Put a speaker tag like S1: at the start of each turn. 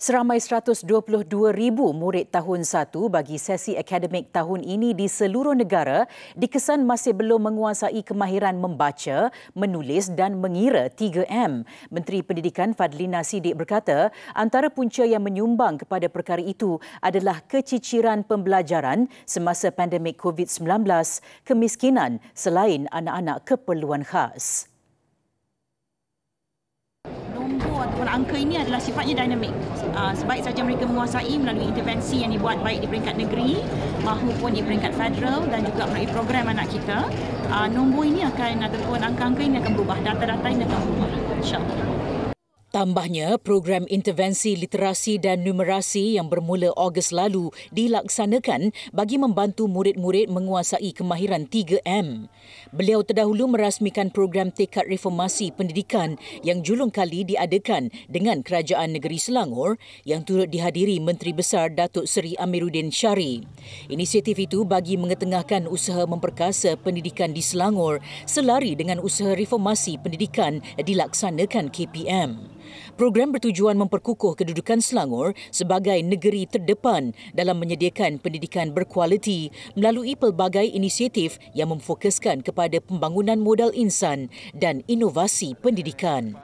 S1: Seramai 122 ribu murid tahun 1 bagi sesi akademik tahun ini di seluruh negara dikesan masih belum menguasai kemahiran membaca, menulis dan mengira 3M. Menteri Pendidikan Fadlina Sidik berkata, antara punca yang menyumbang kepada perkara itu adalah keciciran pembelajaran semasa pandemik COVID-19, kemiskinan selain anak-anak keperluan khas
S2: nombor ataupun angka ini adalah sifatnya dinamik. Uh, ah, sebaik saja mereka menguasai melalui intervensi yang dibuat baik di peringkat negeri maupun di peringkat federal dan juga melalui program anak kita, uh, nombor ini akan ataupun angka-angka ini akan berubah, data-data ini akan berubah. InsyaAllah.
S1: Tambahnya, program intervensi literasi dan numerasi yang bermula Ogos lalu dilaksanakan bagi membantu murid-murid menguasai kemahiran 3M. Beliau terdahulu merasmikan program tekad reformasi pendidikan yang julung kali diadakan dengan Kerajaan Negeri Selangor yang turut dihadiri Menteri Besar Datuk Seri Amiruddin Syari. Inisiatif itu bagi mengetengahkan usaha memperkasa pendidikan di Selangor selari dengan usaha reformasi pendidikan dilaksanakan KPM. Program bertujuan memperkukuh kedudukan Selangor sebagai negeri terdepan dalam menyediakan pendidikan berkualiti melalui pelbagai inisiatif yang memfokuskan kepada pembangunan modal insan dan inovasi pendidikan.